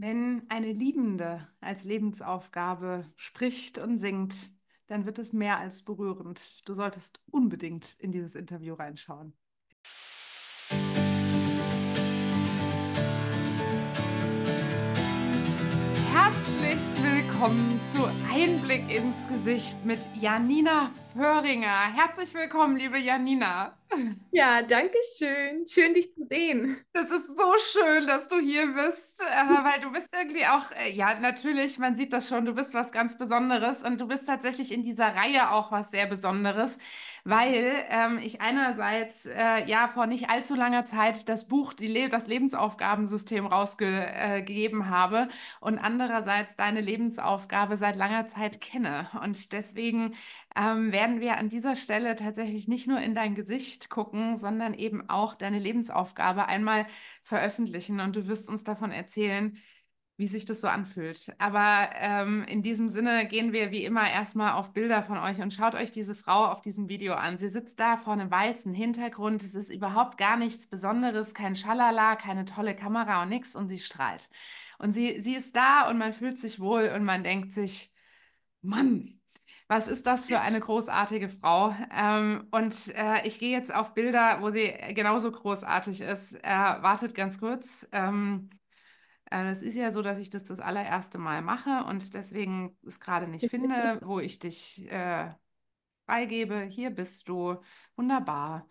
Wenn eine Liebende als Lebensaufgabe spricht und singt, dann wird es mehr als berührend. Du solltest unbedingt in dieses Interview reinschauen. willkommen zu Einblick ins Gesicht mit Janina Föhringer. Herzlich willkommen, liebe Janina. Ja, danke schön. Schön, dich zu sehen. Das ist so schön, dass du hier bist, äh, weil du bist irgendwie auch, äh, ja, natürlich, man sieht das schon, du bist was ganz Besonderes und du bist tatsächlich in dieser Reihe auch was sehr Besonderes weil ähm, ich einerseits äh, ja vor nicht allzu langer Zeit das Buch die Le das Lebensaufgabensystem rausgegeben äh, habe und andererseits deine Lebensaufgabe seit langer Zeit kenne. Und deswegen ähm, werden wir an dieser Stelle tatsächlich nicht nur in dein Gesicht gucken, sondern eben auch deine Lebensaufgabe einmal veröffentlichen und du wirst uns davon erzählen, wie sich das so anfühlt. Aber ähm, in diesem Sinne gehen wir wie immer erstmal auf Bilder von euch und schaut euch diese Frau auf diesem Video an. Sie sitzt da vor einem weißen Hintergrund. Es ist überhaupt gar nichts Besonderes, kein Schalala, keine tolle Kamera und nichts und sie strahlt. Und sie, sie ist da und man fühlt sich wohl und man denkt sich, Mann, was ist das für eine großartige Frau? Ähm, und äh, ich gehe jetzt auf Bilder, wo sie genauso großartig ist. Äh, wartet ganz kurz. Ähm, es äh, ist ja so, dass ich das das allererste Mal mache und deswegen es gerade nicht finde, wo ich dich äh, freigebe. Hier bist du. Wunderbar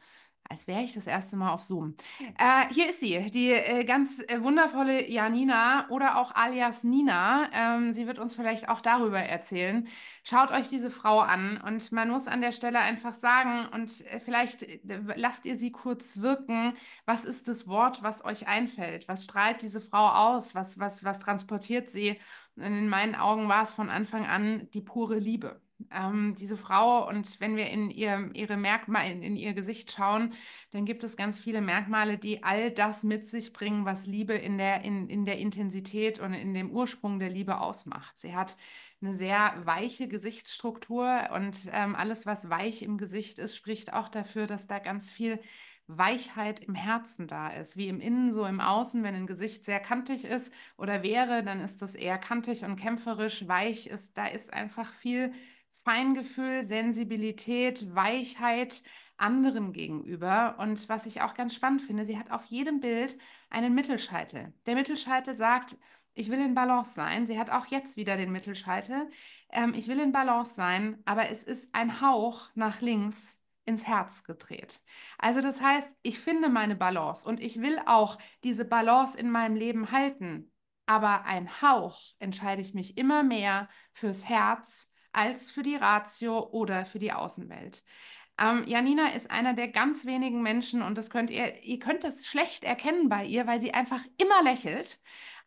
als wäre ich das erste Mal auf Zoom. Äh, hier ist sie, die äh, ganz äh, wundervolle Janina oder auch alias Nina. Ähm, sie wird uns vielleicht auch darüber erzählen. Schaut euch diese Frau an und man muss an der Stelle einfach sagen und äh, vielleicht äh, lasst ihr sie kurz wirken. Was ist das Wort, was euch einfällt? Was strahlt diese Frau aus? Was, was, was transportiert sie? Und in meinen Augen war es von Anfang an die pure Liebe ähm, diese Frau. Und wenn wir in ihr, ihre Merkmale, in, in, ihr Gesicht schauen, dann gibt es ganz viele Merkmale, die all das mit sich bringen, was Liebe in der, in, in der Intensität und in dem Ursprung der Liebe ausmacht. Sie hat eine sehr weiche Gesichtsstruktur und ähm, alles, was weich im Gesicht ist, spricht auch dafür, dass da ganz viel Weichheit im Herzen da ist, wie im Innen, so im Außen. Wenn ein Gesicht sehr kantig ist oder wäre, dann ist das eher kantig und kämpferisch. Weich ist, da ist einfach viel Feingefühl, Sensibilität, Weichheit anderen gegenüber. Und was ich auch ganz spannend finde, sie hat auf jedem Bild einen Mittelscheitel. Der Mittelscheitel sagt, ich will in Balance sein. Sie hat auch jetzt wieder den Mittelscheitel. Ähm, ich will in Balance sein, aber es ist ein Hauch nach links ins Herz gedreht. Also das heißt, ich finde meine Balance und ich will auch diese Balance in meinem Leben halten. Aber ein Hauch entscheide ich mich immer mehr fürs Herz als für die Ratio oder für die Außenwelt. Ähm, Janina ist einer der ganz wenigen Menschen und das könnt ihr, ihr könnt das schlecht erkennen bei ihr, weil sie einfach immer lächelt.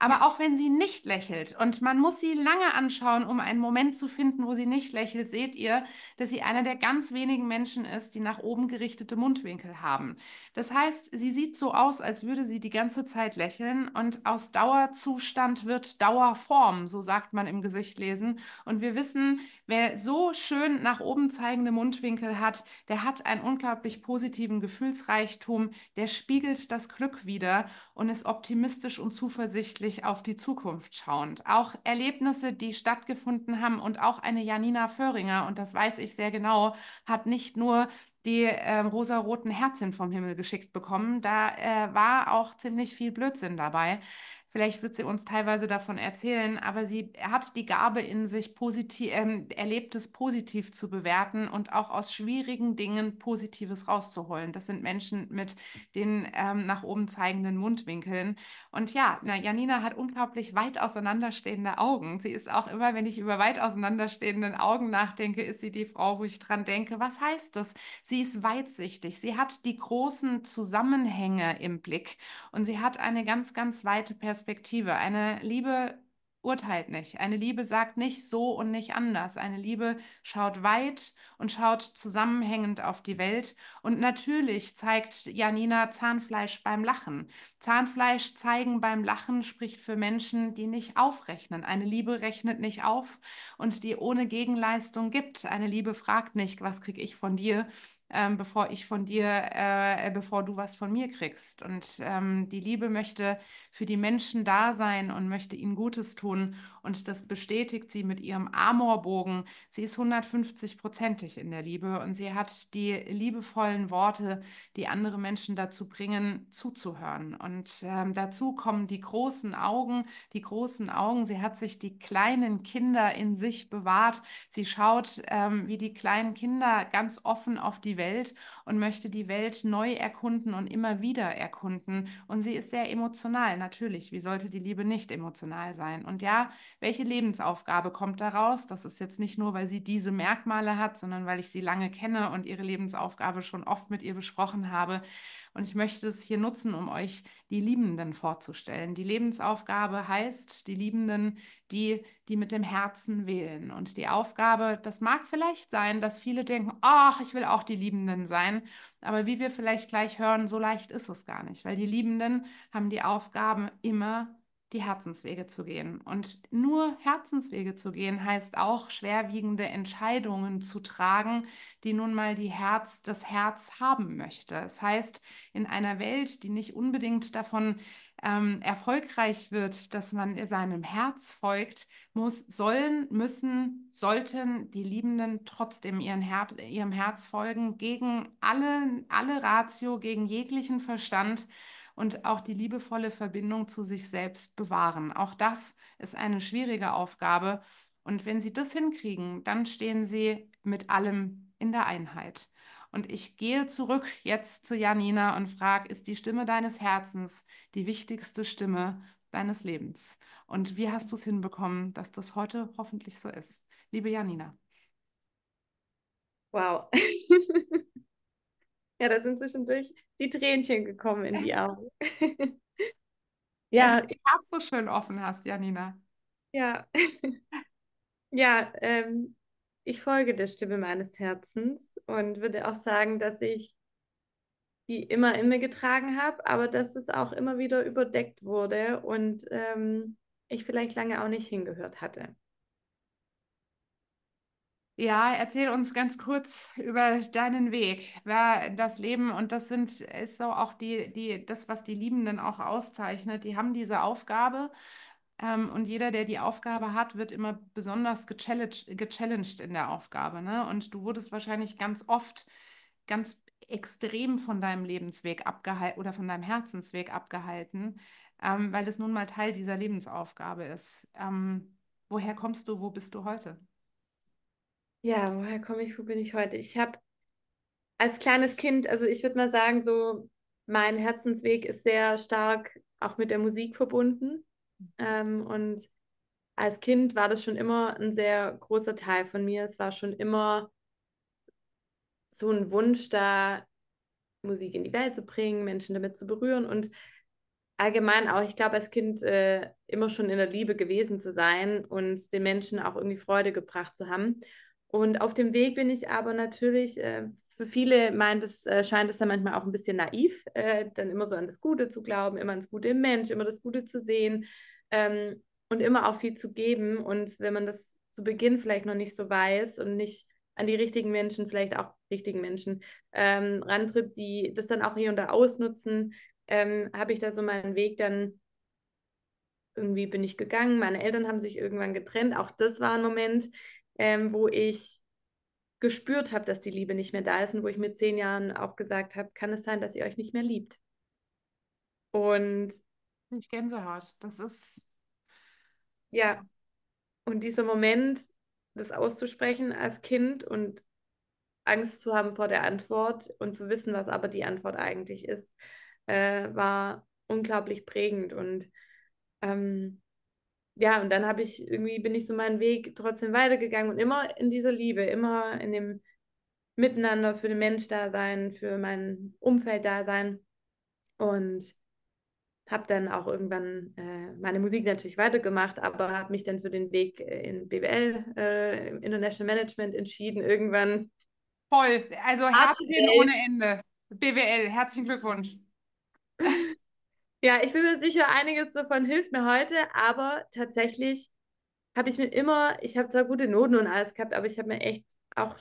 Aber auch wenn sie nicht lächelt und man muss sie lange anschauen, um einen Moment zu finden, wo sie nicht lächelt, seht ihr, dass sie einer der ganz wenigen Menschen ist, die nach oben gerichtete Mundwinkel haben. Das heißt, sie sieht so aus, als würde sie die ganze Zeit lächeln und aus Dauerzustand wird Dauerform, so sagt man im Gesicht lesen. Und wir wissen, Wer so schön nach oben zeigende Mundwinkel hat, der hat einen unglaublich positiven Gefühlsreichtum, der spiegelt das Glück wieder und ist optimistisch und zuversichtlich auf die Zukunft schauend. Auch Erlebnisse, die stattgefunden haben und auch eine Janina Föhringer, und das weiß ich sehr genau, hat nicht nur die äh, rosaroten Herzchen vom Himmel geschickt bekommen. Da äh, war auch ziemlich viel Blödsinn dabei. Vielleicht wird sie uns teilweise davon erzählen, aber sie hat die Gabe in sich, positiv, ähm, Erlebtes positiv zu bewerten und auch aus schwierigen Dingen Positives rauszuholen. Das sind Menschen mit den ähm, nach oben zeigenden Mundwinkeln. Und ja, na, Janina hat unglaublich weit auseinanderstehende Augen. Sie ist auch immer, wenn ich über weit auseinanderstehenden Augen nachdenke, ist sie die Frau, wo ich dran denke, was heißt das? Sie ist weitsichtig. Sie hat die großen Zusammenhänge im Blick und sie hat eine ganz, ganz weite Perspektive. Perspektive. Eine Liebe urteilt nicht. Eine Liebe sagt nicht so und nicht anders. Eine Liebe schaut weit und schaut zusammenhängend auf die Welt. Und natürlich zeigt Janina Zahnfleisch beim Lachen. Zahnfleisch zeigen beim Lachen spricht für Menschen, die nicht aufrechnen. Eine Liebe rechnet nicht auf und die ohne Gegenleistung gibt. Eine Liebe fragt nicht, was kriege ich von dir, ähm, bevor ich von dir, äh, äh, bevor du was von mir kriegst. Und ähm, die Liebe möchte für die Menschen da sein und möchte ihnen Gutes tun und das bestätigt sie mit ihrem Amorbogen. Sie ist 150-prozentig in der Liebe und sie hat die liebevollen Worte, die andere Menschen dazu bringen, zuzuhören. Und ähm, dazu kommen die großen Augen, die großen Augen. Sie hat sich die kleinen Kinder in sich bewahrt. Sie schaut ähm, wie die kleinen Kinder ganz offen auf die Welt und möchte die Welt neu erkunden und immer wieder erkunden. Und sie ist sehr emotional, natürlich. Wie sollte die Liebe nicht emotional sein? Und ja, welche Lebensaufgabe kommt daraus? Das ist jetzt nicht nur, weil sie diese Merkmale hat, sondern weil ich sie lange kenne und ihre Lebensaufgabe schon oft mit ihr besprochen habe. Und ich möchte es hier nutzen, um euch die Liebenden vorzustellen. Die Lebensaufgabe heißt die Liebenden, die, die mit dem Herzen wählen. Und die Aufgabe, das mag vielleicht sein, dass viele denken, ach, ich will auch die Liebenden sein. Aber wie wir vielleicht gleich hören, so leicht ist es gar nicht, weil die Liebenden haben die Aufgaben immer die Herzenswege zu gehen. Und nur Herzenswege zu gehen heißt auch schwerwiegende Entscheidungen zu tragen, die nun mal die Herz, das Herz haben möchte. Es das heißt, in einer Welt, die nicht unbedingt davon ähm, erfolgreich wird, dass man seinem Herz folgt, muss, sollen, müssen, sollten die Liebenden trotzdem ihren Her ihrem Herz folgen, gegen alle, alle Ratio, gegen jeglichen Verstand und auch die liebevolle Verbindung zu sich selbst bewahren. Auch das ist eine schwierige Aufgabe. Und wenn Sie das hinkriegen, dann stehen Sie mit allem in der Einheit. Und ich gehe zurück jetzt zu Janina und frage, ist die Stimme deines Herzens die wichtigste Stimme deines Lebens? Und wie hast du es hinbekommen, dass das heute hoffentlich so ist? Liebe Janina. Wow. ja, da sind zwischendurch die Tränchen gekommen in die Augen. ja. Ich du das Herz so schön offen hast, Janina. Ja. ja, ähm, ich folge der Stimme meines Herzens und würde auch sagen, dass ich die immer in mir getragen habe, aber dass es auch immer wieder überdeckt wurde und ähm, ich vielleicht lange auch nicht hingehört hatte. Ja, erzähl uns ganz kurz über deinen Weg, wer das Leben und das sind ist so auch die die das, was die Liebenden auch auszeichnet. Die haben diese Aufgabe ähm, und jeder, der die Aufgabe hat, wird immer besonders gechallenged, gechallenged in der Aufgabe. Ne? Und du wurdest wahrscheinlich ganz oft ganz extrem von deinem Lebensweg abgehalten oder von deinem Herzensweg abgehalten, ähm, weil es nun mal Teil dieser Lebensaufgabe ist. Ähm, woher kommst du? Wo bist du heute? Ja, woher komme ich, wo bin ich heute? Ich habe als kleines Kind, also ich würde mal sagen, so mein Herzensweg ist sehr stark auch mit der Musik verbunden. Mhm. Ähm, und als Kind war das schon immer ein sehr großer Teil von mir. Es war schon immer so ein Wunsch da, Musik in die Welt zu bringen, Menschen damit zu berühren und allgemein auch, ich glaube, als Kind äh, immer schon in der Liebe gewesen zu sein und den Menschen auch irgendwie Freude gebracht zu haben. Und auf dem Weg bin ich aber natürlich, äh, für viele meint es, äh, scheint es dann manchmal auch ein bisschen naiv, äh, dann immer so an das Gute zu glauben, immer ans Gute im Mensch, immer das Gute zu sehen ähm, und immer auch viel zu geben. Und wenn man das zu Beginn vielleicht noch nicht so weiß und nicht an die richtigen Menschen, vielleicht auch richtigen Menschen ähm, rantritt, die das dann auch hier und da ausnutzen, ähm, habe ich da so meinen Weg dann irgendwie bin ich gegangen. Meine Eltern haben sich irgendwann getrennt. Auch das war ein Moment, ähm, wo ich gespürt habe, dass die Liebe nicht mehr da ist und wo ich mit zehn Jahren auch gesagt habe, kann es sein, dass ihr euch nicht mehr liebt? Und ich Gänsehaut, das ist ja und dieser Moment, das auszusprechen als Kind und Angst zu haben vor der Antwort und zu wissen, was aber die Antwort eigentlich ist, äh, war unglaublich prägend und ähm, ja, und dann habe ich irgendwie, bin ich so meinen Weg trotzdem weitergegangen und immer in dieser Liebe, immer in dem Miteinander für den Mensch da sein, für mein Umfeld da sein. Und habe dann auch irgendwann äh, meine Musik natürlich weitergemacht, aber habe mich dann für den Weg äh, in BWL, äh, International Management entschieden, irgendwann. Voll, also Herzchen ohne Ende. BWL, herzlichen Glückwunsch. Ja, ich bin mir sicher, einiges davon hilft mir heute, aber tatsächlich habe ich mir immer, ich habe zwar gute Noten und alles gehabt, aber ich habe mir echt auch,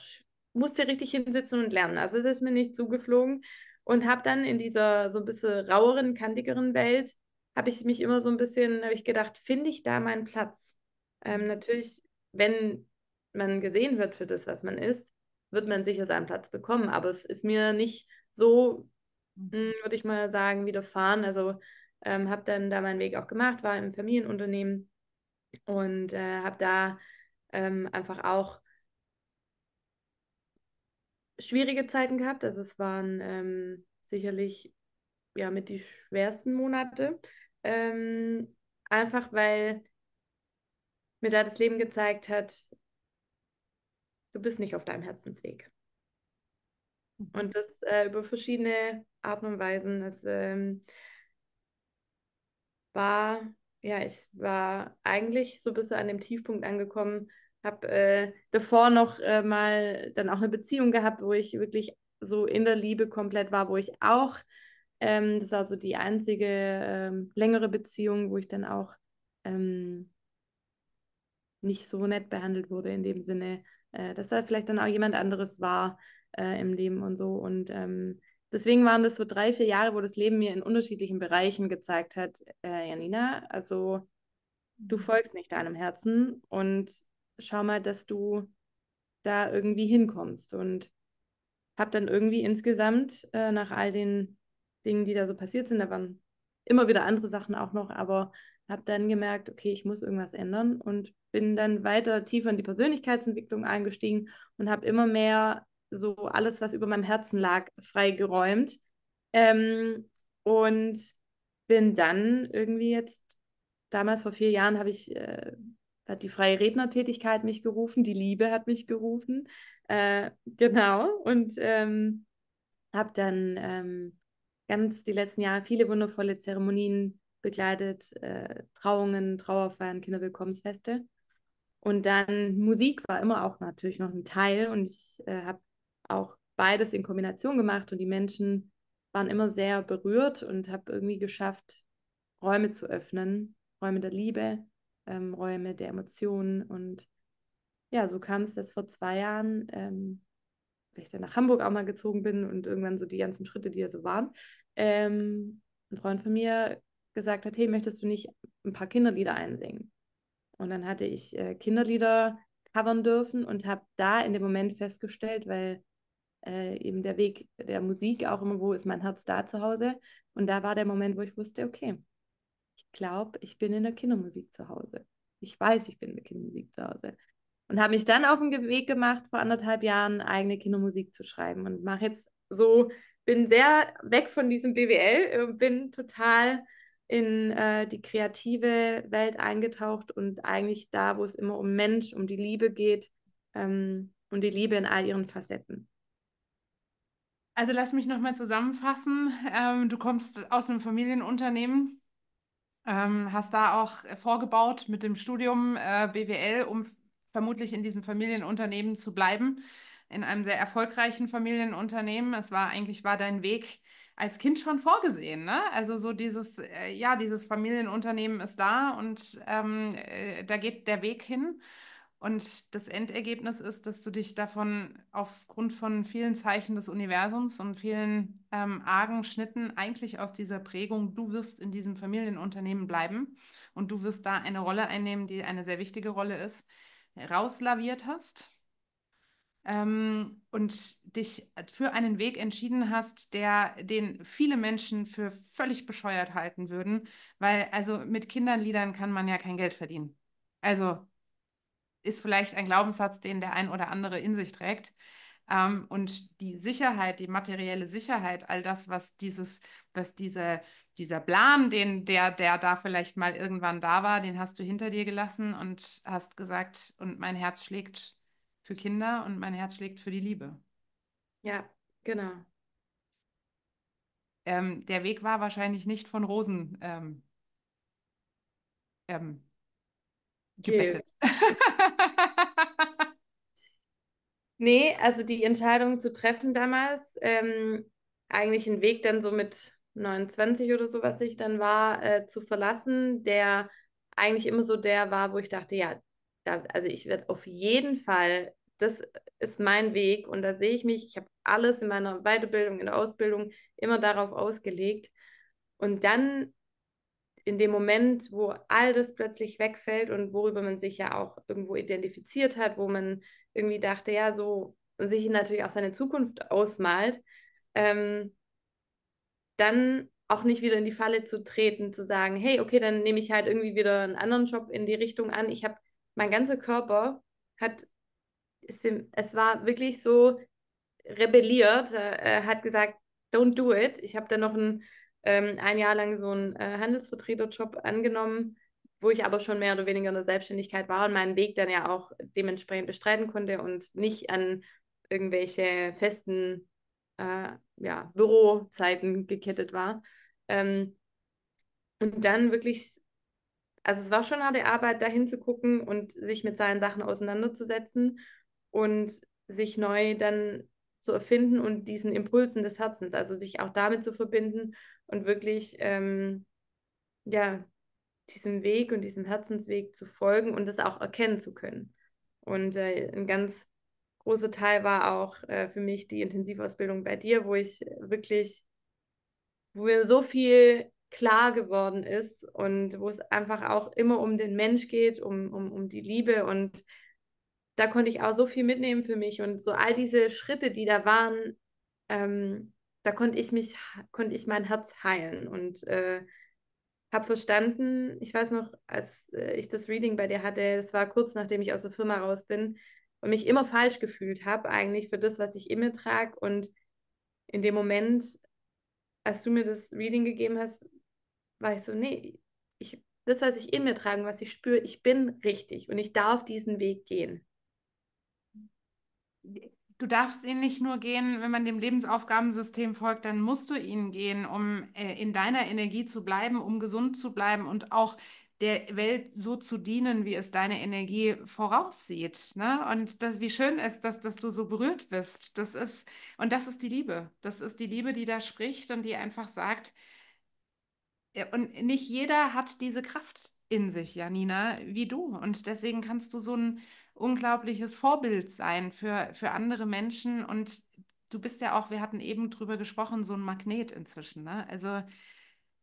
musste richtig hinsitzen und lernen. Also es ist mir nicht zugeflogen und habe dann in dieser so ein bisschen raueren, kantigeren Welt, habe ich mich immer so ein bisschen, habe ich gedacht, finde ich da meinen Platz? Ähm, natürlich, wenn man gesehen wird für das, was man ist, wird man sicher seinen Platz bekommen, aber es ist mir nicht so Mhm. Hm, würde ich mal sagen, widerfahren. Also ähm, habe dann da meinen Weg auch gemacht, war im Familienunternehmen und äh, habe da ähm, einfach auch schwierige Zeiten gehabt. Also es waren ähm, sicherlich ja mit die schwersten Monate. Ähm, einfach weil mir da das Leben gezeigt hat, du bist nicht auf deinem Herzensweg. Mhm. Und das äh, über verschiedene Art und Weisen. Es ähm, war, ja, ich war eigentlich so ein bisschen an dem Tiefpunkt angekommen, habe äh, davor noch äh, mal dann auch eine Beziehung gehabt, wo ich wirklich so in der Liebe komplett war, wo ich auch, ähm, das war so die einzige ähm, längere Beziehung, wo ich dann auch ähm, nicht so nett behandelt wurde in dem Sinne, äh, dass da vielleicht dann auch jemand anderes war äh, im Leben und so. Und ähm, deswegen waren das so drei, vier Jahre, wo das Leben mir in unterschiedlichen Bereichen gezeigt hat, äh, Janina, also du mhm. folgst nicht deinem Herzen und schau mal, dass du da irgendwie hinkommst. Und habe dann irgendwie insgesamt äh, nach all den Dingen, die da so passiert sind, da waren immer wieder andere Sachen auch noch, aber habe dann gemerkt, okay, ich muss irgendwas ändern und bin dann weiter tiefer in die Persönlichkeitsentwicklung eingestiegen und habe immer mehr so alles, was über meinem Herzen lag, freigeräumt. Ähm, und bin dann irgendwie jetzt, damals vor vier Jahren, habe ich, äh, hat die freie Rednertätigkeit mich gerufen, die Liebe hat mich gerufen. Äh, genau. Und ähm, habe dann ähm, ganz die letzten Jahre viele wundervolle Zeremonien begleitet, äh, Trauungen, Trauerfeiern, Kinderwillkommensfeste. Und dann Musik war immer auch natürlich noch ein Teil und ich äh, habe auch beides in Kombination gemacht und die Menschen waren immer sehr berührt und habe irgendwie geschafft, Räume zu öffnen, Räume der Liebe, ähm, Räume der Emotionen. Und ja, so kam es, dass vor zwei Jahren, ähm, weil ich dann nach Hamburg auch mal gezogen bin und irgendwann so die ganzen Schritte, die da so waren, ähm, ein Freund von mir gesagt hat, hey, möchtest du nicht ein paar Kinderlieder einsingen? Und dann hatte ich äh, Kinderlieder covern dürfen und habe da in dem Moment festgestellt, weil äh, eben der Weg der Musik auch immer, wo ist mein Herz da zu Hause? Und da war der Moment, wo ich wusste, okay, ich glaube, ich bin in der Kindermusik zu Hause. Ich weiß, ich bin in der Kindermusik zu Hause. Und habe mich dann auf den Weg gemacht, vor anderthalb Jahren eigene Kindermusik zu schreiben und mache jetzt so, bin sehr weg von diesem BWL, äh, bin total in äh, die kreative Welt eingetaucht und eigentlich da, wo es immer um Mensch, um die Liebe geht ähm, und um die Liebe in all ihren Facetten. Also lass mich nochmal zusammenfassen. Ähm, du kommst aus einem Familienunternehmen, ähm, hast da auch vorgebaut mit dem Studium äh, BWL, um vermutlich in diesem Familienunternehmen zu bleiben, in einem sehr erfolgreichen Familienunternehmen. Es war eigentlich war dein Weg als Kind schon vorgesehen, ne? Also so dieses, äh, ja, dieses Familienunternehmen ist da und ähm, äh, da geht der Weg hin. Und das Endergebnis ist, dass du dich davon aufgrund von vielen Zeichen des Universums und vielen ähm, argen Schnitten eigentlich aus dieser Prägung, du wirst in diesem Familienunternehmen bleiben und du wirst da eine Rolle einnehmen, die eine sehr wichtige Rolle ist, rauslaviert hast ähm, und dich für einen Weg entschieden hast, der den viele Menschen für völlig bescheuert halten würden, weil also mit Kinderliedern kann man ja kein Geld verdienen. Also ist vielleicht ein Glaubenssatz, den der ein oder andere in sich trägt. Ähm, und die Sicherheit, die materielle Sicherheit, all das, was dieses, was diese, dieser Plan, den der, der da vielleicht mal irgendwann da war, den hast du hinter dir gelassen und hast gesagt, und mein Herz schlägt für Kinder und mein Herz schlägt für die Liebe. Ja, genau. Ähm, der Weg war wahrscheinlich nicht von Rosen ähm, ähm gebettet. nee, also die Entscheidung zu treffen damals, ähm, eigentlich einen Weg dann so mit 29 oder so, was ich dann war, äh, zu verlassen, der eigentlich immer so der war, wo ich dachte, ja, da, also ich werde auf jeden Fall, das ist mein Weg und da sehe ich mich, ich habe alles in meiner Weiterbildung, in der Ausbildung immer darauf ausgelegt. Und dann in dem Moment, wo all das plötzlich wegfällt und worüber man sich ja auch irgendwo identifiziert hat, wo man irgendwie dachte, ja, so, sich natürlich auch seine Zukunft ausmalt, ähm, dann auch nicht wieder in die Falle zu treten, zu sagen, hey, okay, dann nehme ich halt irgendwie wieder einen anderen Job in die Richtung an. Ich habe, mein ganzer Körper hat, es war wirklich so rebelliert, äh, hat gesagt, don't do it. Ich habe dann noch einen ähm, ein Jahr lang so einen äh, Handelsvertreterjob angenommen, wo ich aber schon mehr oder weniger in der Selbstständigkeit war und meinen Weg dann ja auch dementsprechend bestreiten konnte und nicht an irgendwelche festen äh, ja, Bürozeiten gekettet war. Ähm, und dann wirklich, also es war schon harte Arbeit, da hinzugucken und sich mit seinen Sachen auseinanderzusetzen und sich neu dann zu erfinden und diesen Impulsen des Herzens, also sich auch damit zu verbinden und wirklich ähm, ja, diesem Weg und diesem Herzensweg zu folgen und das auch erkennen zu können. Und äh, ein ganz großer Teil war auch äh, für mich die Intensivausbildung bei dir, wo ich wirklich, wo mir so viel klar geworden ist und wo es einfach auch immer um den Mensch geht, um, um, um die Liebe und da konnte ich auch so viel mitnehmen für mich und so all diese Schritte, die da waren, ähm, da konnte ich mich, konnte ich mein Herz heilen und äh, habe verstanden, ich weiß noch, als äh, ich das Reading bei dir hatte, das war kurz nachdem ich aus der Firma raus bin und mich immer falsch gefühlt habe, eigentlich für das, was ich in mir trage. Und in dem Moment, als du mir das Reading gegeben hast, war ich so, nee, ich, das, was ich in mir trage, was ich spüre, ich bin richtig und ich darf diesen Weg gehen du darfst ihn nicht nur gehen, wenn man dem Lebensaufgabensystem folgt, dann musst du ihn gehen, um äh, in deiner Energie zu bleiben, um gesund zu bleiben und auch der Welt so zu dienen, wie es deine Energie voraussieht. Ne? Und das, wie schön ist das, dass du so berührt bist. Das ist, und das ist die Liebe. Das ist die Liebe, die da spricht und die einfach sagt, äh, und nicht jeder hat diese Kraft in sich, Janina, wie du. Und deswegen kannst du so ein unglaubliches Vorbild sein für, für andere Menschen. Und du bist ja auch, wir hatten eben drüber gesprochen, so ein Magnet inzwischen. Ne? Also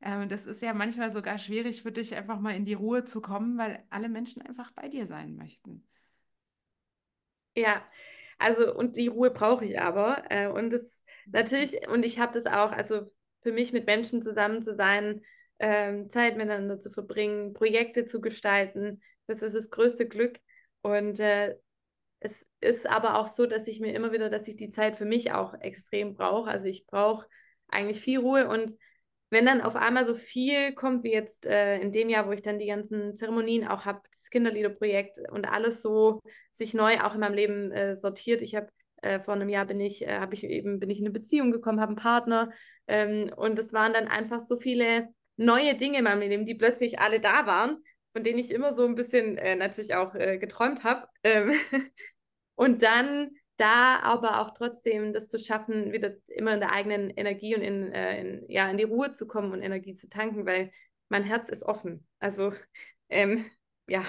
ähm, das ist ja manchmal sogar schwierig für dich, einfach mal in die Ruhe zu kommen, weil alle Menschen einfach bei dir sein möchten. Ja, also und die Ruhe brauche ich aber. Äh, und das natürlich, und ich habe das auch, also für mich mit Menschen zusammen zu sein, äh, Zeit miteinander zu verbringen, Projekte zu gestalten, das ist das größte Glück, und äh, es ist aber auch so, dass ich mir immer wieder, dass ich die Zeit für mich auch extrem brauche. Also ich brauche eigentlich viel Ruhe und wenn dann auf einmal so viel kommt wie jetzt äh, in dem Jahr, wo ich dann die ganzen Zeremonien auch habe, das Kinderliederprojekt und alles so sich neu auch in meinem Leben äh, sortiert. Ich habe äh, vor einem Jahr bin ich, äh, habe ich eben bin ich in eine Beziehung gekommen, habe einen Partner ähm, und es waren dann einfach so viele neue Dinge in meinem Leben, die plötzlich alle da waren, von denen ich immer so ein bisschen äh, natürlich auch äh, geträumt habe. Ähm und dann da aber auch trotzdem das zu schaffen, wieder immer in der eigenen Energie und in, äh, in ja, in die Ruhe zu kommen und Energie zu tanken, weil mein Herz ist offen. Also ähm, ja.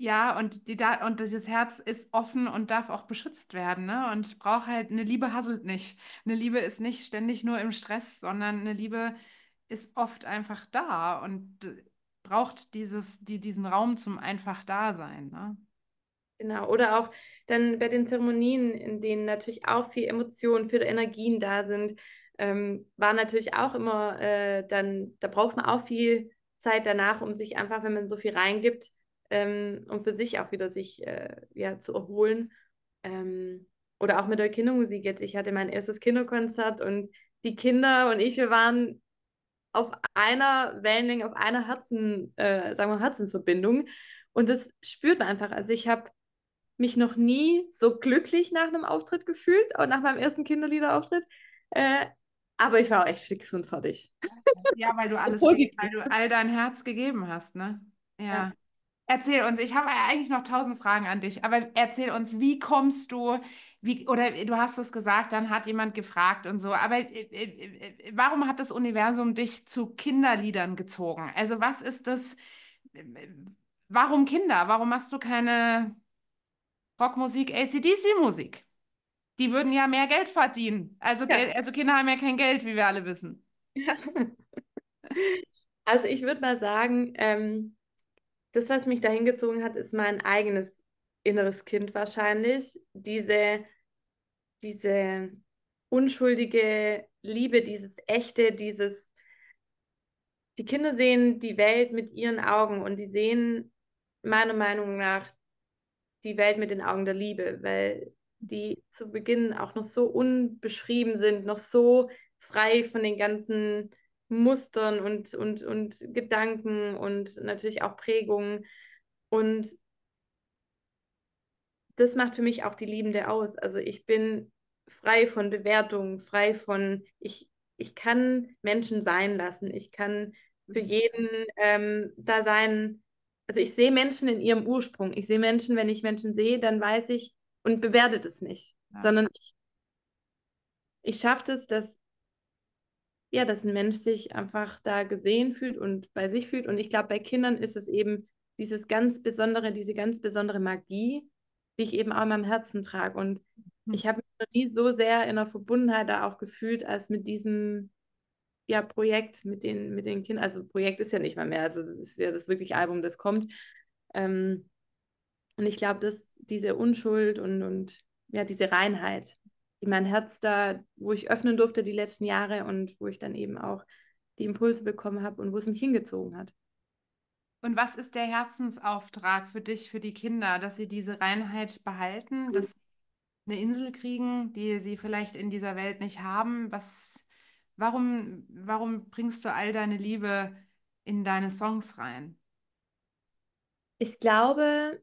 Ja, und, die da und dieses Herz ist offen und darf auch beschützt werden. Ne? Und brauche halt, eine Liebe hasselt nicht. Eine Liebe ist nicht ständig nur im Stress, sondern eine Liebe ist oft einfach da. Und äh, braucht dieses, die, diesen Raum zum einfach Dasein. Ne? Genau, oder auch dann bei den Zeremonien, in denen natürlich auch viel Emotionen, viele Energien da sind, ähm, war natürlich auch immer äh, dann, da braucht man auch viel Zeit danach, um sich einfach, wenn man so viel reingibt, ähm, um für sich auch wieder sich äh, ja, zu erholen. Ähm, oder auch mit der Kindermusik jetzt. Ich hatte mein erstes Kinderkonzert und die Kinder und ich, wir waren auf einer Wellenlänge, auf einer Herzen, äh, sagen wir Herzenverbindung. Und das spürt man einfach. Also ich habe mich noch nie so glücklich nach einem Auftritt gefühlt, auch nach meinem ersten Kinderliederauftritt. Äh, aber ich war auch echt fix und fertig. Ja, weil du alles, weil du all dein Herz gegeben hast, ne? Ja. ja. Erzähl uns, ich habe eigentlich noch tausend Fragen an dich, aber erzähl uns, wie kommst du wie, oder du hast es gesagt, dann hat jemand gefragt und so. Aber äh, äh, äh warum hat das Universum dich zu Kinderliedern gezogen? Also was ist das? Äh, warum Kinder? Warum machst du keine Rockmusik, ACDC-Musik? Die würden ja mehr Geld verdienen. Also, ja. also Kinder haben ja kein Geld, wie wir alle wissen. Ja. Also ich würde mal sagen, ähm, das, was mich dahin gezogen hat, ist mein eigenes inneres Kind wahrscheinlich, diese, diese unschuldige Liebe, dieses echte, dieses, die Kinder sehen die Welt mit ihren Augen und die sehen meiner Meinung nach die Welt mit den Augen der Liebe, weil die zu Beginn auch noch so unbeschrieben sind, noch so frei von den ganzen Mustern und, und, und Gedanken und natürlich auch Prägungen. Und das macht für mich auch die Liebende aus. Also ich bin frei von Bewertungen, frei von, ich, ich kann Menschen sein lassen, ich kann für mhm. jeden ähm, da sein. Also ich sehe Menschen in ihrem Ursprung. Ich sehe Menschen, wenn ich Menschen sehe, dann weiß ich und bewerte es nicht, ja. sondern ich, ich schaffe es, dass ja, dass ein Mensch sich einfach da gesehen fühlt und bei sich fühlt. Und ich glaube, bei Kindern ist es eben dieses ganz besondere, diese ganz besondere Magie, die ich eben auch in meinem Herzen trage. Und hm. ich habe mich noch nie so sehr in der Verbundenheit da auch gefühlt, als mit diesem ja, Projekt mit den, mit den Kindern. Also Projekt ist ja nicht mal mehr, also ist ja das wirklich Album, das kommt. Ähm, und ich glaube, dass diese Unschuld und, und ja, diese Reinheit, die mein Herz da, wo ich öffnen durfte die letzten Jahre und wo ich dann eben auch die Impulse bekommen habe und wo es mich hingezogen hat. Und was ist der Herzensauftrag für dich, für die Kinder, dass sie diese Reinheit behalten, mhm. dass sie eine Insel kriegen, die sie vielleicht in dieser Welt nicht haben? Was, warum, warum bringst du all deine Liebe in deine Songs rein? Ich glaube,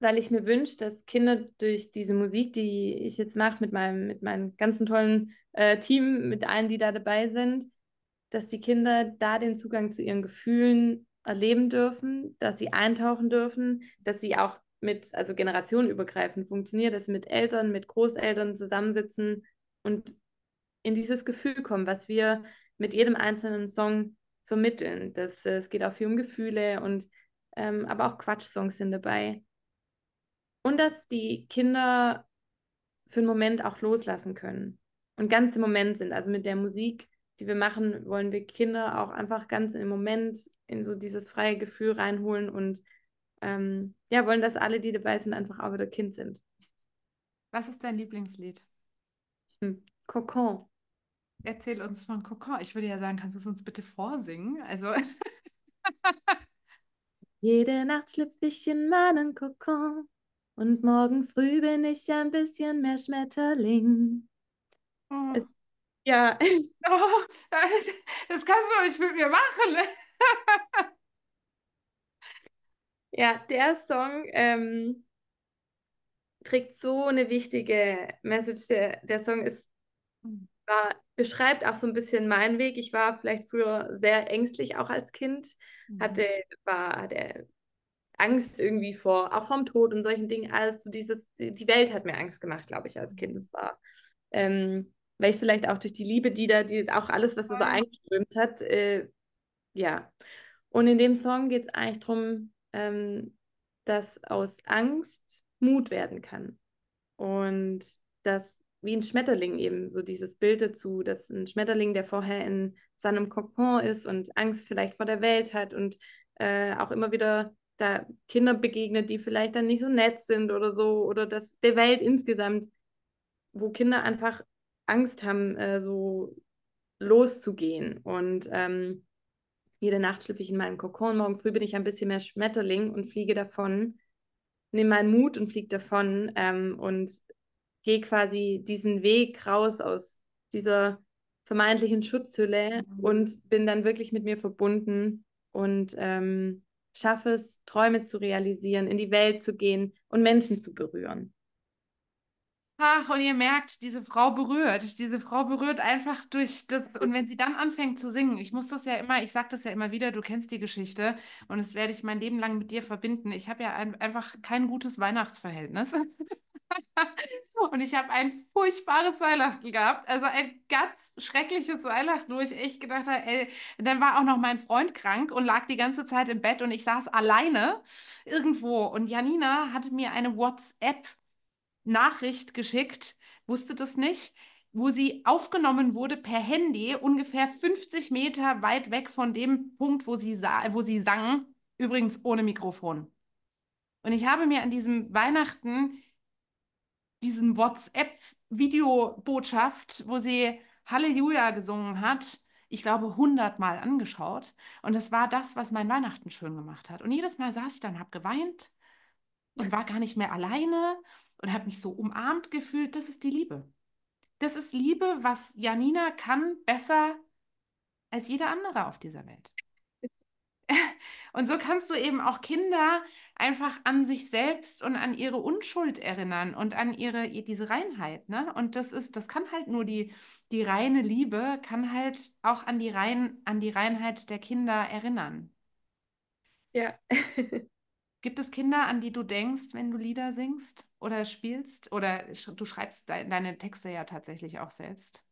weil ich mir wünsche, dass Kinder durch diese Musik, die ich jetzt mache, mit meinem, mit meinem ganzen tollen äh, Team, mit allen, die da dabei sind, dass die Kinder da den Zugang zu ihren Gefühlen erleben dürfen, dass sie eintauchen dürfen, dass sie auch mit, also generationenübergreifend funktioniert, dass sie mit Eltern, mit Großeltern zusammensitzen und in dieses Gefühl kommen, was wir mit jedem einzelnen Song vermitteln. Das, äh, es geht auch viel um Gefühle und ähm, aber auch Quatschsongs sind dabei. Und dass die Kinder für einen Moment auch loslassen können und ganz im Moment sind. Also mit der Musik die wir machen, wollen wir Kinder auch einfach ganz im Moment in so dieses freie Gefühl reinholen und ähm, ja, wollen, dass alle, die dabei sind, einfach auch wieder Kind sind. Was ist dein Lieblingslied? Hm. Kokon. Erzähl uns von Kokon. Ich würde ja sagen, kannst du es uns bitte vorsingen? Also. Jede Nacht schlüpfe ich in meinen Kokon und morgen früh bin ich ein bisschen mehr Schmetterling. Oh. Es ja. Oh, das kannst du nicht mit mir machen. Ne? ja, der Song ähm, trägt so eine wichtige Message. Der, der Song ist, war, beschreibt auch so ein bisschen meinen Weg. Ich war vielleicht früher sehr ängstlich, auch als Kind. Hatte, mhm. war, hatte Angst irgendwie vor, auch vom Tod und solchen Dingen. Alles so dieses, die Welt hat mir Angst gemacht, glaube ich, als Kind. Das war. Ähm, weil ich vielleicht auch durch die Liebe, die da, die auch alles, was er so ah. eingeströmt hat, äh, ja. Und in dem Song geht es eigentlich darum, ähm, dass aus Angst Mut werden kann. Und dass wie ein Schmetterling eben, so dieses Bild dazu, dass ein Schmetterling, der vorher in seinem Kokon ist und Angst vielleicht vor der Welt hat und äh, auch immer wieder da Kinder begegnet, die vielleicht dann nicht so nett sind oder so, oder dass der Welt insgesamt, wo Kinder einfach Angst haben, äh, so loszugehen. Und ähm, jede Nacht schlüpfe ich in meinem Kokon. Morgen früh bin ich ein bisschen mehr Schmetterling und fliege davon. Nehme meinen Mut und fliege davon ähm, und gehe quasi diesen Weg raus aus dieser vermeintlichen Schutzhülle mhm. und bin dann wirklich mit mir verbunden und ähm, schaffe es, Träume zu realisieren, in die Welt zu gehen und Menschen zu berühren. Ach, und ihr merkt, diese Frau berührt, diese Frau berührt einfach durch das. Und wenn sie dann anfängt zu singen, ich muss das ja immer, ich sage das ja immer wieder, du kennst die Geschichte und das werde ich mein Leben lang mit dir verbinden. Ich habe ja ein, einfach kein gutes Weihnachtsverhältnis. und ich habe ein furchtbares Weihnachten gehabt, also ein ganz schreckliches Weihnachten, wo ich echt gedacht habe, ey, und dann war auch noch mein Freund krank und lag die ganze Zeit im Bett und ich saß alleine irgendwo und Janina hatte mir eine WhatsApp Nachricht geschickt, wusste das nicht, wo sie aufgenommen wurde per Handy, ungefähr 50 Meter weit weg von dem Punkt, wo sie, sah, wo sie sang, übrigens ohne Mikrofon. Und ich habe mir an diesem Weihnachten diesen WhatsApp-Videobotschaft, wo sie Halleluja gesungen hat, ich glaube, hundertmal angeschaut. Und das war das, was mein Weihnachten schön gemacht hat. Und jedes Mal saß ich dann, habe geweint und war gar nicht mehr alleine und habe mich so umarmt gefühlt. Das ist die Liebe. Das ist Liebe, was Janina kann besser als jeder andere auf dieser Welt. Und so kannst du eben auch Kinder einfach an sich selbst und an ihre Unschuld erinnern und an ihre diese Reinheit, ne? Und das ist, das kann halt nur die die reine Liebe kann halt auch an die rein an die Reinheit der Kinder erinnern. Ja. Gibt es Kinder, an die du denkst, wenn du Lieder singst oder spielst? Oder du schreibst de deine Texte ja tatsächlich auch selbst.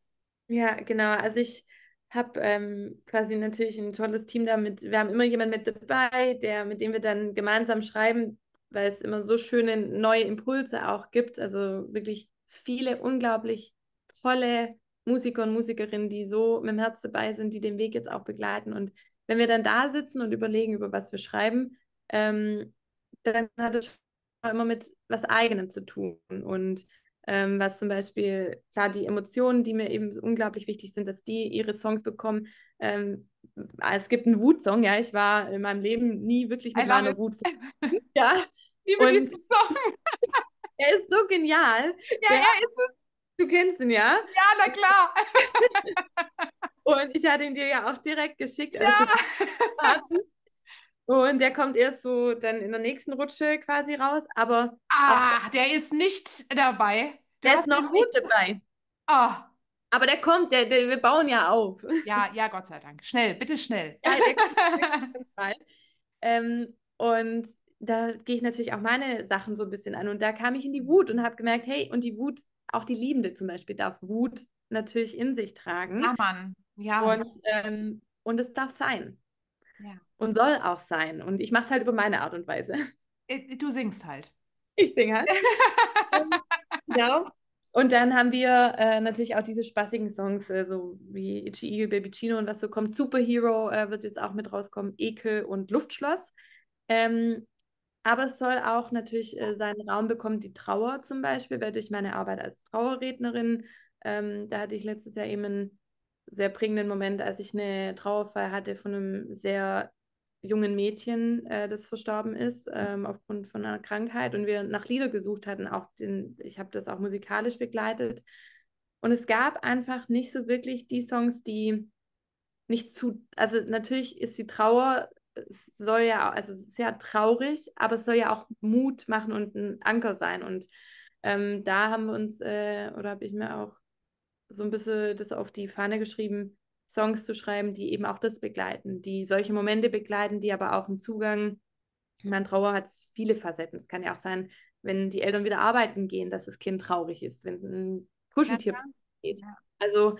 Ja, genau. Also ich habe ähm, quasi natürlich ein tolles Team damit. Wir haben immer jemanden mit dabei, der, mit dem wir dann gemeinsam schreiben, weil es immer so schöne neue Impulse auch gibt. Also wirklich viele unglaublich tolle Musiker und Musikerinnen, die so mit dem Herz dabei sind, die den Weg jetzt auch begleiten. Und wenn wir dann da sitzen und überlegen, über was wir schreiben, ähm, dann hat es immer mit was Eigenem zu tun. Und ähm, was zum Beispiel, klar, die Emotionen, die mir eben unglaublich wichtig sind, dass die ihre Songs bekommen. Ähm, es gibt einen Wutsong, ja, ich war in meinem Leben nie wirklich mit einer Wut. ja. Liebe Und diesen Song. er ist so genial. Ja, der, er ist es. Du kennst ihn, ja? Ja, na klar. Und ich hatte ihn dir ja auch direkt geschickt. Ja. Also, und der kommt erst so dann in der nächsten Rutsche quasi raus, aber. Ah, der ist nicht dabei. Du der ist noch gut dabei. Oh. Aber der kommt, der, der, wir bauen ja auf. Ja, ja, Gott sei Dank. Schnell, bitte schnell. Ja, der kommt, ganz bald. Ähm, und da gehe ich natürlich auch meine Sachen so ein bisschen an. Und da kam ich in die Wut und habe gemerkt, hey, und die Wut, auch die Liebende zum Beispiel, darf Wut natürlich in sich tragen. Ja, Mann. Ja. Und, ähm, und es darf sein. Und soll auch sein. Und ich mache es halt über meine Art und Weise. Äh, äh, du singst halt. Ich singe halt. genau. Und dann haben wir äh, natürlich auch diese spaßigen Songs, äh, so wie Itchy Eagle, Baby Chino und was so kommt. Superhero äh, wird jetzt auch mit rauskommen, Ekel und Luftschloss. Ähm, aber es soll auch natürlich äh, seinen Raum bekommen, die Trauer zum Beispiel, weil durch meine Arbeit als Trauerrednerin, ähm, da hatte ich letztes Jahr eben ein sehr prägenden Moment, als ich eine Trauerfeier hatte von einem sehr jungen Mädchen, äh, das verstorben ist, mhm. ähm, aufgrund von einer Krankheit. Und wir nach Lieder gesucht hatten, auch den, ich habe das auch musikalisch begleitet. Und es gab einfach nicht so wirklich die Songs, die nicht zu, also natürlich ist die Trauer, es soll ja, also es ist ja traurig, aber es soll ja auch Mut machen und ein Anker sein. Und ähm, da haben wir uns, äh, oder habe ich mir auch so ein bisschen das auf die Fahne geschrieben, Songs zu schreiben, die eben auch das begleiten, die solche Momente begleiten, die aber auch einen Zugang. Man Trauer hat viele Facetten. Es kann ja auch sein, wenn die Eltern wieder arbeiten gehen, dass das Kind traurig ist, wenn ein Kuscheltier ja, geht. Ja. Also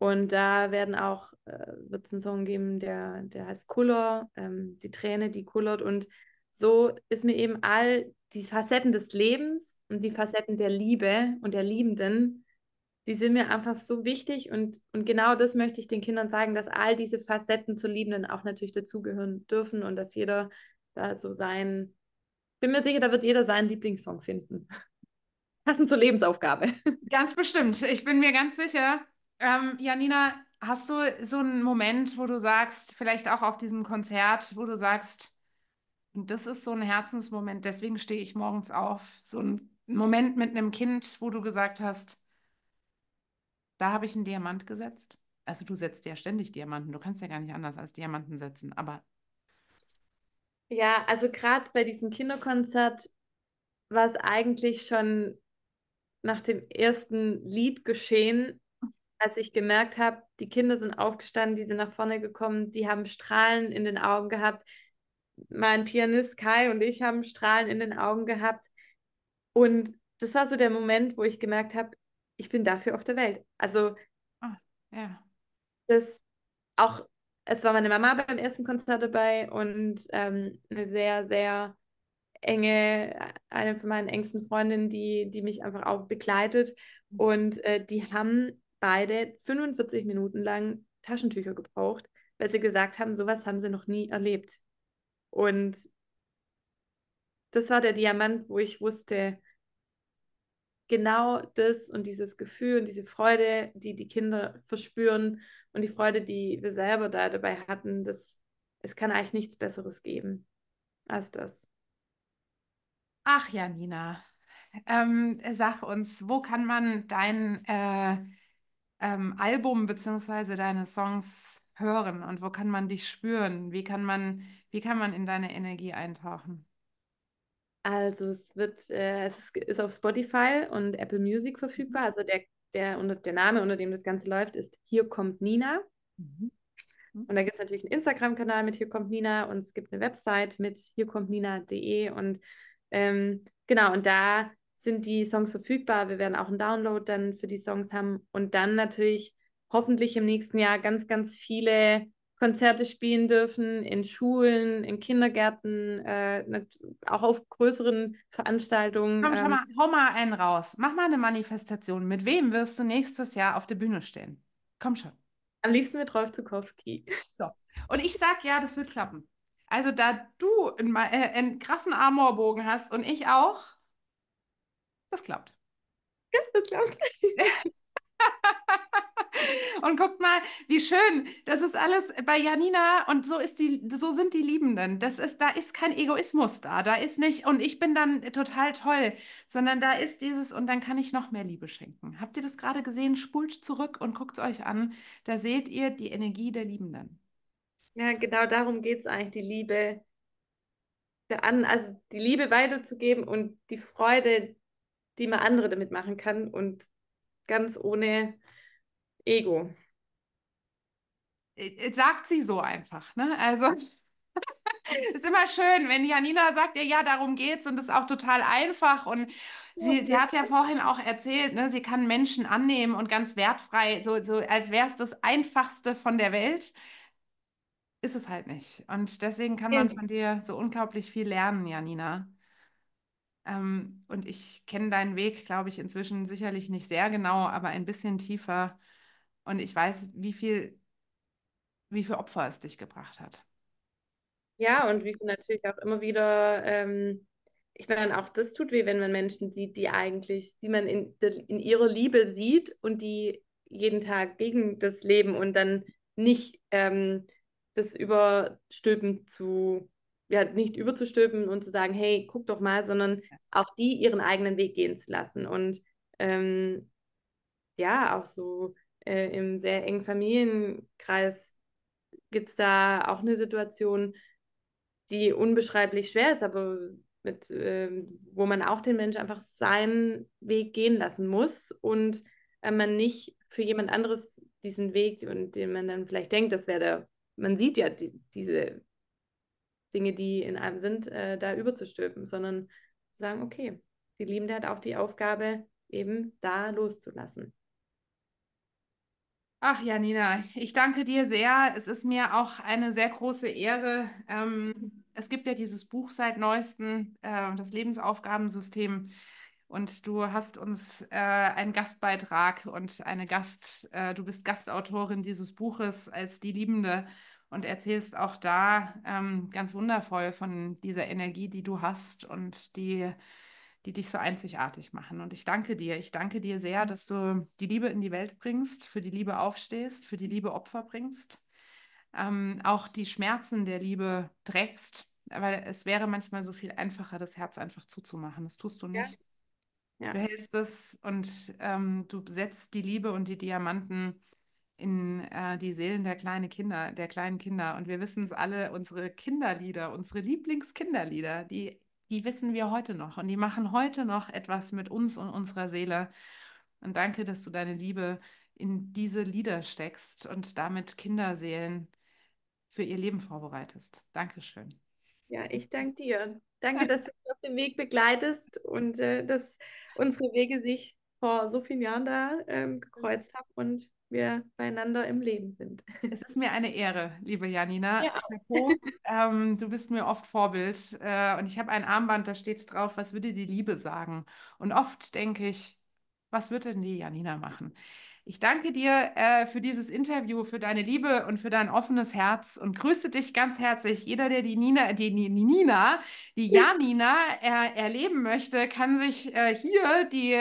und da werden auch äh, wird es einen Song geben, der der heißt Color, ähm, die Träne, die kullert und so ist mir eben all die Facetten des Lebens und die Facetten der Liebe und der Liebenden die sind mir einfach so wichtig und, und genau das möchte ich den Kindern sagen, dass all diese Facetten zu Liebenden auch natürlich dazugehören dürfen und dass jeder da so sein, bin mir sicher, da wird jeder seinen Lieblingssong finden. Passend zur Lebensaufgabe. Ganz bestimmt, ich bin mir ganz sicher. Ähm, Janina, hast du so einen Moment, wo du sagst, vielleicht auch auf diesem Konzert, wo du sagst, das ist so ein Herzensmoment, deswegen stehe ich morgens auf, so ein Moment mit einem Kind, wo du gesagt hast, da habe ich einen Diamant gesetzt. Also du setzt ja ständig Diamanten. Du kannst ja gar nicht anders als Diamanten setzen. Aber ja, also gerade bei diesem Kinderkonzert war es eigentlich schon nach dem ersten Lied geschehen, als ich gemerkt habe, die Kinder sind aufgestanden, die sind nach vorne gekommen, die haben Strahlen in den Augen gehabt. Mein Pianist Kai und ich haben Strahlen in den Augen gehabt. Und das war so der Moment, wo ich gemerkt habe, ich bin dafür auf der Welt. Also, oh, ja. das auch, es war meine Mama beim ersten Konzert dabei und ähm, eine sehr, sehr enge, eine von meinen engsten Freundinnen, die, die mich einfach auch begleitet. Mhm. Und äh, die haben beide 45 Minuten lang Taschentücher gebraucht, weil sie gesagt haben, sowas haben sie noch nie erlebt. Und das war der Diamant, wo ich wusste, genau das und dieses Gefühl und diese Freude, die die Kinder verspüren und die Freude, die wir selber da dabei hatten, das, es kann eigentlich nichts Besseres geben als das. Ach ja, Nina, ähm, sag uns, wo kann man dein äh, ähm, Album bzw. deine Songs hören und wo kann man dich spüren? Wie kann man, wie kann man in deine Energie eintauchen? Also es wird, äh, es ist, ist, auf Spotify und Apple Music verfügbar. Mhm. Also der, der, unter, der Name, unter dem das Ganze läuft, ist Hier kommt Nina. Mhm. mhm. Und da gibt es natürlich einen Instagram-Kanal mit Hier kommt Nina und es gibt eine Website mit hierkommtnina.de und ähm, genau, und da sind die Songs verfügbar. Wir werden auch einen Download dann für die Songs haben und dann natürlich hoffentlich im nächsten Jahr ganz, ganz viele Konzerte spielen dürfen, in Schulen, in Kindergärten, äh, auch auf größeren Veranstaltungen. Komm, ähm, mal, hau mal einen raus. Mach mal eine Manifestation. Mit wem wirst du nächstes Jahr auf der Bühne stehen? Komm schon. Am liebsten mit Rolf Zukowski. So. Und ich sag ja, das wird klappen. Also da du einen, äh, einen krassen Amorbogen hast und ich auch, das klappt. Ja, das klappt. und guckt mal, wie schön. Das ist alles bei Janina und so ist die, so sind die Liebenden. Das ist, da ist kein Egoismus da. Da ist nicht, und ich bin dann total toll, sondern da ist dieses, und dann kann ich noch mehr Liebe schenken. Habt ihr das gerade gesehen? Spult zurück und guckt es euch an. Da seht ihr die Energie der Liebenden. Ja, genau darum geht es eigentlich, die Liebe an, also die Liebe weiterzugeben und die Freude, die man andere damit machen kann und ganz ohne Ego. Äh, sagt sie so einfach, ne? Also ist immer schön, wenn Janina sagt, ja, ja, darum es und das ist auch total einfach. Und sie, sie hat ja vorhin auch erzählt, ne, sie kann Menschen annehmen und ganz wertfrei, so, so als wäre es das Einfachste von der Welt. Ist es halt nicht. Und deswegen kann man von dir so unglaublich viel lernen, Janina. Ähm, und ich kenne deinen Weg, glaube ich, inzwischen sicherlich nicht sehr genau, aber ein bisschen tiefer und ich weiß, wie viel, wie viel Opfer es dich gebracht hat. Ja, und wie viel natürlich auch immer wieder, ähm, ich meine, auch das tut weh, wenn man Menschen sieht, die eigentlich, die man in, in ihrer Liebe sieht und die jeden Tag gegen das Leben und dann nicht ähm, das überstülpen zu, ja, nicht überzustülpen und zu sagen, hey, guck doch mal, sondern auch die ihren eigenen Weg gehen zu lassen. Und ähm, ja, auch so äh, im sehr engen Familienkreis gibt es da auch eine Situation, die unbeschreiblich schwer ist, aber mit, äh, wo man auch den Menschen einfach seinen Weg gehen lassen muss und äh, man nicht für jemand anderes diesen Weg und den man dann vielleicht denkt, das wäre der, man sieht ja die, diese Dinge, die in einem sind, äh, da überzustülpen, sondern zu sagen, okay, die Liebende hat auch die Aufgabe, eben da loszulassen. Ach ja, Nina, ich danke dir sehr. Es ist mir auch eine sehr große Ehre. Ähm, es gibt ja dieses Buch seit neuestem, äh, das Lebensaufgabensystem. Und du hast uns äh, einen Gastbeitrag und eine Gast, äh, du bist Gastautorin dieses Buches als die Liebende und erzählst auch da ähm, ganz wundervoll von dieser Energie, die du hast und die die dich so einzigartig machen. Und ich danke dir. Ich danke dir sehr, dass du die Liebe in die Welt bringst, für die Liebe aufstehst, für die Liebe Opfer bringst, ähm, auch die Schmerzen der Liebe trägst, weil es wäre manchmal so viel einfacher, das Herz einfach zuzumachen. Das tust du nicht. Ja. Ja. Du hältst es und ähm, du setzt die Liebe und die Diamanten in äh, die Seelen der kleinen Kinder, der kleinen Kinder. Und wir wissen es alle, unsere Kinderlieder, unsere Lieblingskinderlieder, die die wissen wir heute noch und die machen heute noch etwas mit uns und unserer Seele. Und danke, dass du deine Liebe in diese Lieder steckst und damit Kinderseelen für ihr Leben vorbereitest. Dankeschön. Ja, ich danke dir. Danke, dass du mich auf dem Weg begleitest und äh, dass unsere Wege sich vor so vielen Jahren da ähm, gekreuzt haben und wir beieinander im Leben sind. Es ist mir eine Ehre, liebe Janina. Ja. ähm, du bist mir oft Vorbild äh, und ich habe ein Armband, da steht drauf, was würde die Liebe sagen? Und oft denke ich, was würde denn die Janina machen? Ich danke dir äh, für dieses Interview, für deine Liebe und für dein offenes Herz und grüße dich ganz herzlich. Jeder, der die Nina, die, die Nina, die Janina äh, erleben möchte, kann sich äh, hier die,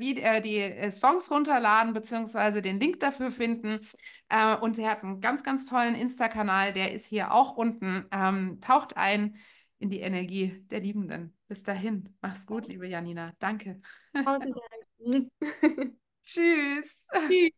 wie, äh, äh, die äh, Songs runterladen bzw. den Link dafür finden. und sie hat einen ganz, ganz tollen Insta-Kanal, der ist hier auch unten. Ähm, taucht ein in die Energie der Liebenden. Bis dahin, mach's gut, liebe Janina. Danke. Tausend Dank. Tschüss. Tschüss.